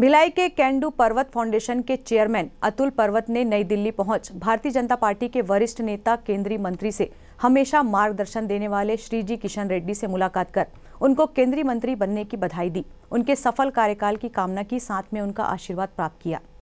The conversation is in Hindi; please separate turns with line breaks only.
भिलाई के कैंडू पर्वत फाउंडेशन के चेयरमैन अतुल पर्वत ने नई दिल्ली पहुंच भारतीय जनता पार्टी के वरिष्ठ नेता केंद्रीय मंत्री से हमेशा मार्गदर्शन देने वाले श्री जी किशन रेड्डी से मुलाकात कर उनको केंद्रीय मंत्री बनने की बधाई दी उनके सफल कार्यकाल की कामना की साथ में उनका आशीर्वाद प्राप्त किया